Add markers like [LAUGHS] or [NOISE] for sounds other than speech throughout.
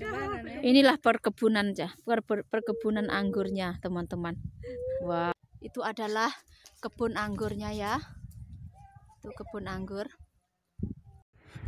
Ya? Inilah perkebunan ya, per per perkebunan anggurnya teman-teman. Wah, wow. itu adalah kebun anggurnya ya. Itu kebun anggur.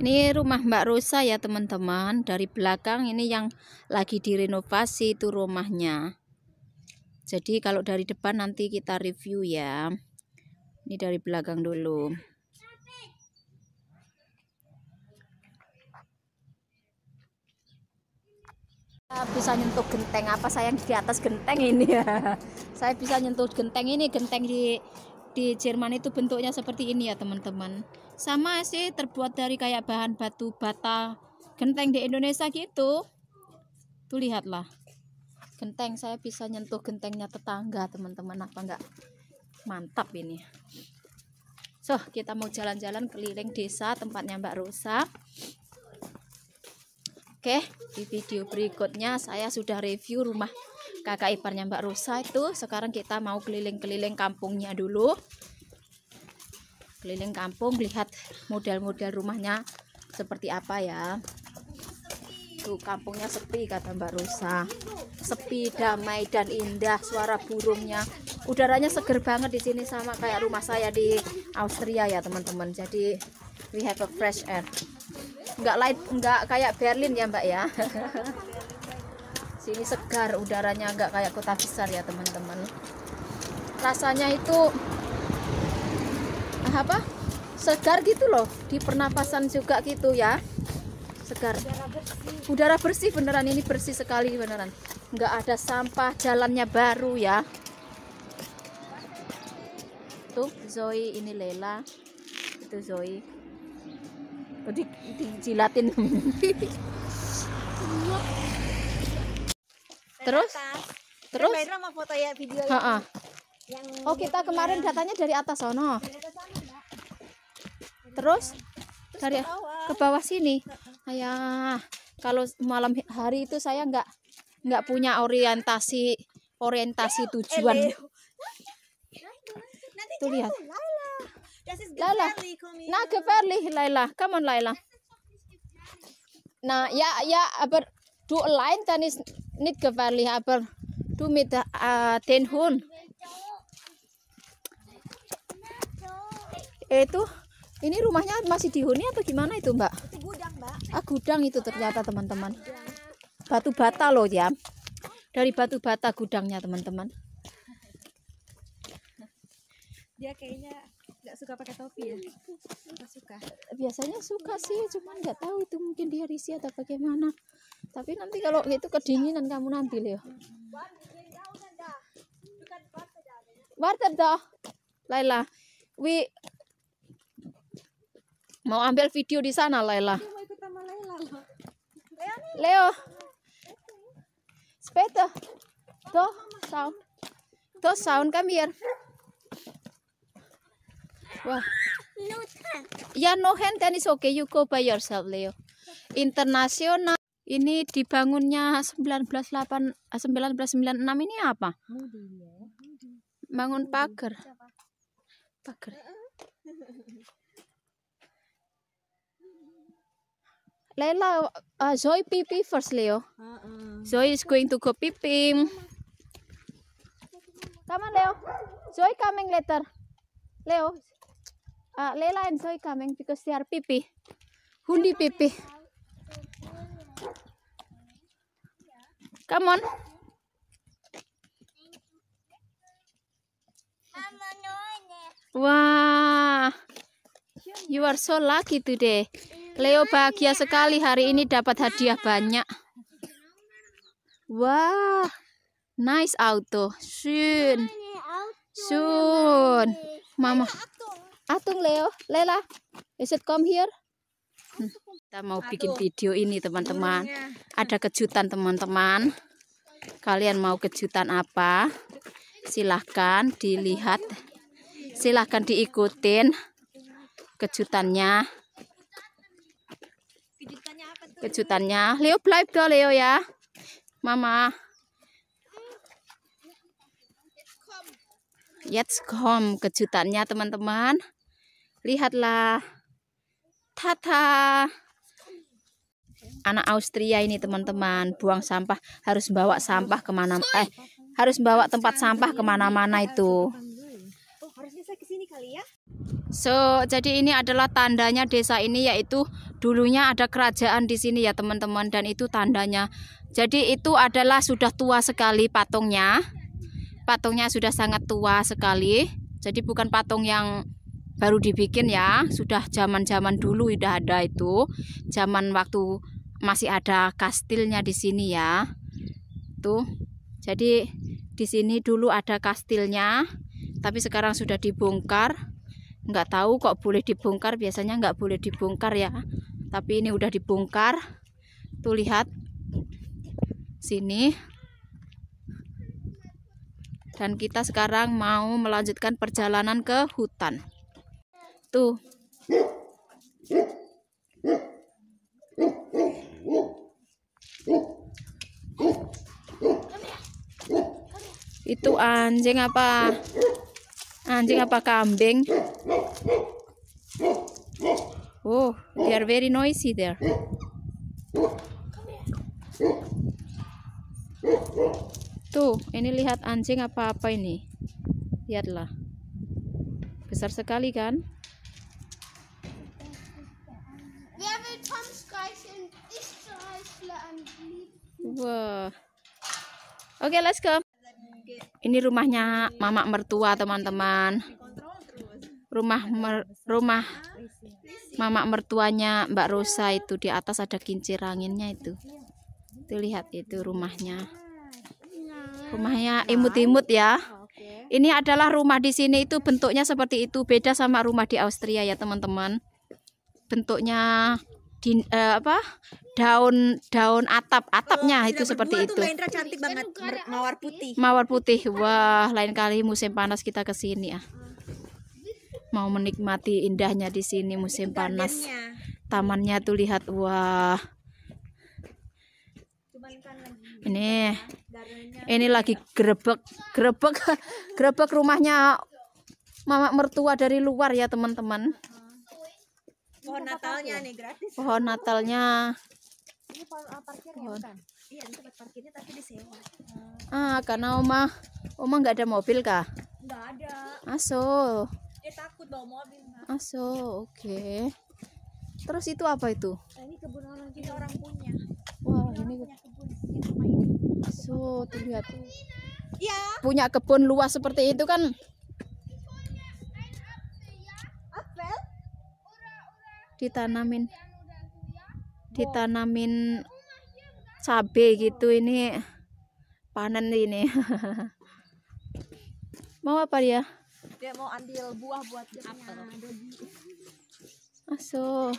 Ini rumah Mbak Rosa ya teman-teman. Dari belakang ini yang lagi direnovasi itu rumahnya. Jadi kalau dari depan nanti kita review ya. Ini dari belakang dulu. bisa nyentuh genteng apa saya yang di atas genteng ini ya [LAUGHS] saya bisa nyentuh genteng ini genteng di di Jerman itu bentuknya seperti ini ya teman-teman sama sih terbuat dari kayak bahan batu bata genteng di Indonesia gitu tuh lihatlah genteng saya bisa nyentuh gentengnya tetangga teman-teman apa enggak mantap ini so kita mau jalan-jalan keliling desa tempatnya Mbak Rosa Oke, di video berikutnya saya sudah review rumah kakak iparnya Mbak Rosa itu. Sekarang kita mau keliling-keliling kampungnya dulu. Keliling kampung, lihat model-model rumahnya seperti apa ya. Tuh, kampungnya sepi kata Mbak Rosa. Sepi, damai, dan indah. Suara burungnya. Udaranya seger banget di sini sama kayak rumah saya di Austria ya teman-teman. Jadi, we have a fresh air nggak lain nggak kayak Berlin ya Mbak ya [LAUGHS] sini segar udaranya nggak kayak kota besar ya teman-teman rasanya itu ah, apa segar gitu loh di pernapasan juga gitu ya segar udara bersih, udara bersih beneran ini bersih sekali beneran nggak ada sampah jalannya baru ya tuh Zoe ini Lela itu Zoe di dijilatin terus terus ya, ha -ha. oh kita kemarin datanya dari atas sono terus dari ke bawah sini ayah kalau malam hari itu saya nggak nggak punya orientasi orientasi tujuan tuh lihat Ya Laila. Na ke lih Laila. Come on Laila. Nah, ya ya aber du allein dann ist nicht gefährlich, aber du mit uh, den Hunden. Itu eh, ini rumahnya masih dihuni atau gimana itu, Mbak? Itu gudang, Mbak. Ah, gudang itu ternyata, teman-teman. Batu bata loh ya. Dari batu bata gudangnya, teman-teman. Dia kayaknya nggak suka pakai topi ya nggak suka biasanya suka sih cuman nggak tahu itu mungkin dia risih atau bagaimana tapi nanti kalau itu kedinginan kamu nanti Leo warteg toh, Laila we mau ambil video di sana Laila Leo Sepeda? toh sound, toh sound come Wah, No ya no hand kan is okay you go by yourself Leo. Internasional ini dibangunnya 198 1996 eh, ini apa? Bangun pagar. Pagar. Lela, uh, Zoe pipi first Leo. Uh-uh. Zoe is going to go pipi. Come on Leo. Zoe coming later. Leo uh, ah, Leila and Zoe coming because they are pipi. Hundi pipi. Come on. Wah, wow. you are so lucky today. Leo bahagia sekali hari ini dapat hadiah banyak. Wah, wow. nice auto. Soon. Soon. Mama. Atung Leo, Lela, is it come here? Hmm. Kita mau bikin video ini teman-teman. Ada kejutan teman-teman. Kalian mau kejutan apa? Silahkan dilihat. Silahkan diikutin kejutannya. Kejutannya. Leo, play do Leo ya. Mama. Yes, come kejutannya teman-teman. Lihatlah. Tata. Anak Austria ini teman-teman buang sampah harus bawa sampah kemana eh harus bawa tempat sampah kemana-mana itu. So jadi ini adalah tandanya desa ini yaitu dulunya ada kerajaan di sini ya teman-teman dan itu tandanya. Jadi itu adalah sudah tua sekali patungnya. Patungnya sudah sangat tua sekali. Jadi bukan patung yang baru dibikin ya sudah zaman-zaman dulu udah ada itu zaman waktu masih ada kastilnya di sini ya tuh jadi di sini dulu ada kastilnya tapi sekarang sudah dibongkar nggak tahu kok boleh dibongkar biasanya nggak boleh dibongkar ya tapi ini udah dibongkar tuh lihat sini dan kita sekarang mau melanjutkan perjalanan ke hutan Tuh. Itu anjing apa? Anjing apa kambing? Oh, they are very noisy there. Tuh, ini lihat anjing apa-apa ini. Lihatlah. Besar sekali kan? Wah. Oke, okay, let's go. Ini rumahnya mama mertua, teman-teman. Rumah mer rumah mama mertuanya Mbak Rosa itu di atas ada kincir anginnya itu. Tuh lihat itu rumahnya. Rumahnya imut-imut ya. Ini adalah rumah di sini itu bentuknya seperti itu, beda sama rumah di Austria ya, teman-teman. Bentuknya di, uh, eh, apa daun daun atap oh, atapnya oh, itu seperti itu. Indra cantik banget mawar putih. Mawar putih. Wah, lain kali musim panas kita ke sini ya. Mau menikmati indahnya di sini musim panas. Tamannya tuh lihat wah. Kan ini ini lagi grebek grebek [LAUGHS] grebek rumahnya mama mertua dari luar ya teman-teman pohon Natalnya nih gratis. Pohon Natalnya. Ini pohon uh, parkir pohon. ya bukan? Iya, ini tempat parkirnya tapi disewa. Ah, karena Oma Oma nggak ada mobil kah? Nggak ada. Aso. eh takut bawa mobil. Nah. Aso, oke. Okay. Terus itu apa itu? Nah, ini kebun orang ini orang punya. Wah, ini, ini punya kebun aso So, terlihat. Iya. Punya kebun luas seperti itu kan ditanamin ditanamin cabe gitu ini panen ini [LAUGHS] mau apa dia dia mau ambil buah buat apa aso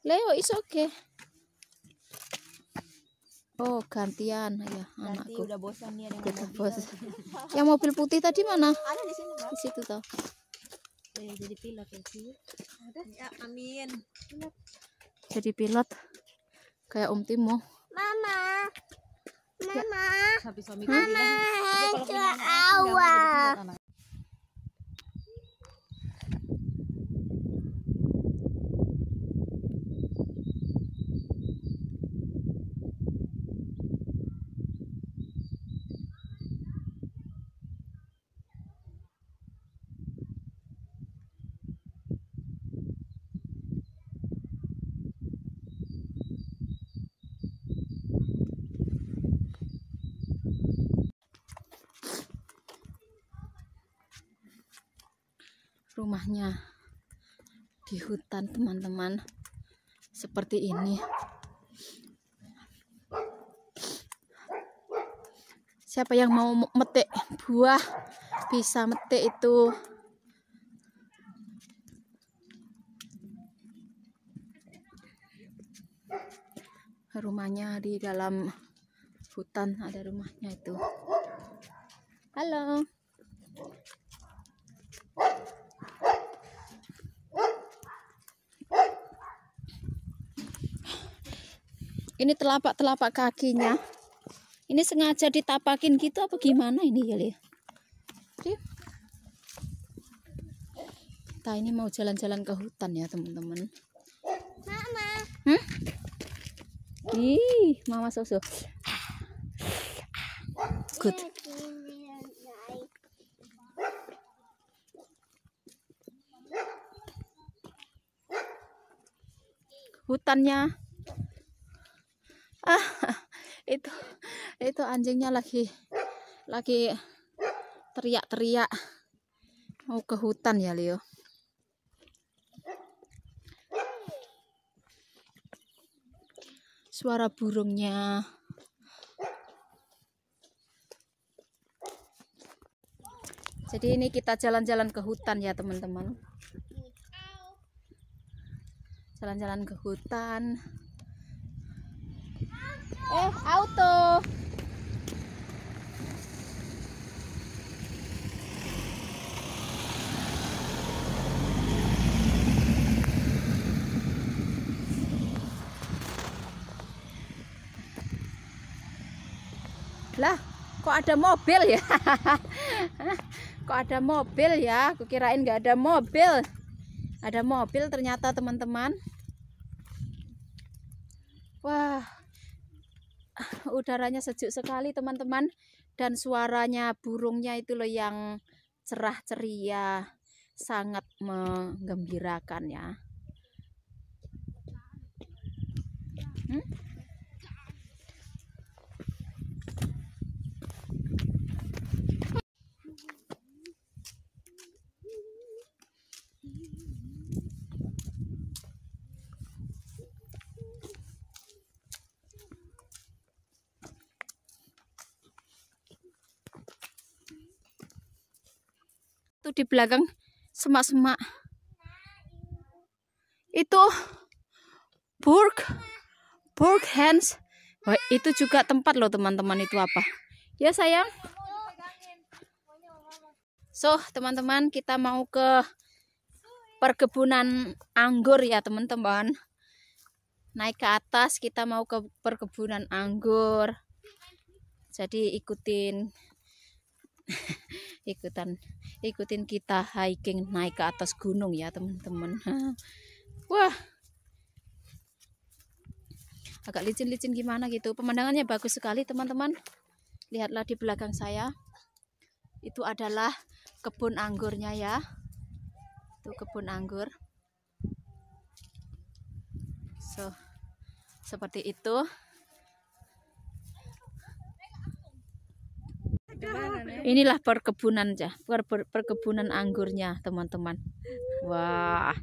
Leo is okay Oh gantian ya anakku. Udah bosan nih yang mobil. bosan. putih tadi mana? Ada di sini. Di situ toh pengen jadi pilot ya sih ada ya amin pilot. jadi pilot kayak Om Timo mama mama ya. mama, mama. kalau awal rumahnya di hutan teman-teman seperti ini siapa yang mau metik buah bisa metik itu rumahnya di dalam hutan ada rumahnya itu halo ini telapak-telapak kakinya ini sengaja ditapakin gitu apa gimana ini ya Li kita ini mau jalan-jalan ke hutan ya teman-teman mama hmm? ih mama susu good hutannya itu anjingnya lagi lagi teriak-teriak mau ke hutan ya Leo suara burungnya jadi ini kita jalan-jalan ke hutan ya teman-teman jalan-jalan ke hutan eh auto Lah, kok ada mobil ya? [LAUGHS] kok ada mobil ya? Kukirain nggak ada mobil. Ada mobil ternyata teman-teman. Wah, udaranya sejuk sekali teman-teman. Dan suaranya burungnya itu loh yang cerah ceria. Sangat menggembirakan ya. Hmm? di belakang semak-semak. Itu Burg, Burg hands Wah, itu juga tempat loh teman-teman itu apa? Ya sayang. So teman-teman kita mau ke perkebunan anggur ya teman-teman. Naik ke atas kita mau ke perkebunan anggur. Jadi ikutin [LAUGHS] ikutan ikutin kita hiking naik ke atas gunung ya teman-teman [LAUGHS] wah agak licin-licin gimana gitu pemandangannya bagus sekali teman-teman lihatlah di belakang saya itu adalah kebun anggurnya ya itu kebun anggur so seperti itu Inilah perkebunan ya, per per perkebunan anggurnya, teman-teman. Wah,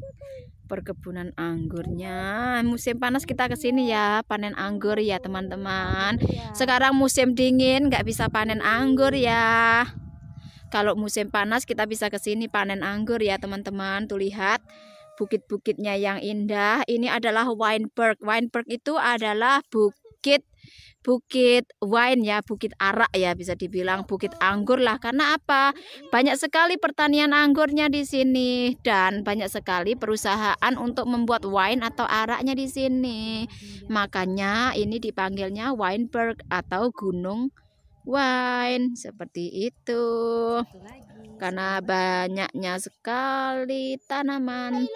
perkebunan anggurnya. Musim panas kita kesini ya, panen anggur ya, teman-teman. Iya. Sekarang musim dingin nggak bisa panen anggur ya. Kalau musim panas kita bisa kesini panen anggur ya, teman-teman. Tuh lihat bukit-bukitnya yang indah. Ini adalah Weinberg. Weinberg itu adalah bukit bukit wine ya, bukit arak ya bisa dibilang bukit anggur lah. Karena apa? Banyak sekali pertanian anggurnya di sini dan banyak sekali perusahaan untuk membuat wine atau araknya di sini. Makanya ini dipanggilnya Weinberg atau gunung wine seperti itu. Karena banyaknya sekali tanaman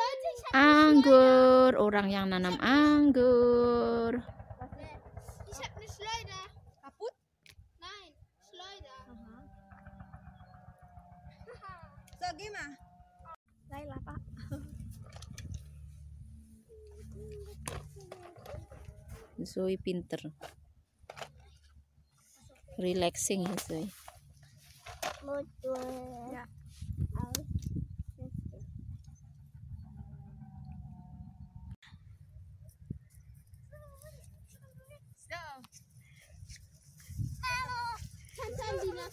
anggur, orang yang nanam anggur. so ah. Lain Pak. Zoe pinter. Relaxing ya Zoe. Ya. So.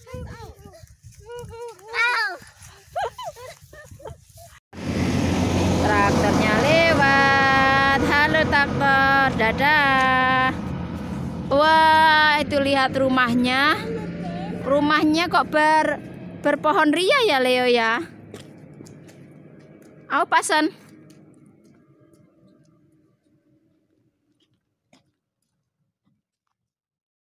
Hello. dadah wah itu lihat rumahnya rumahnya kok ber berpohon ria ya Leo ya Aku pasan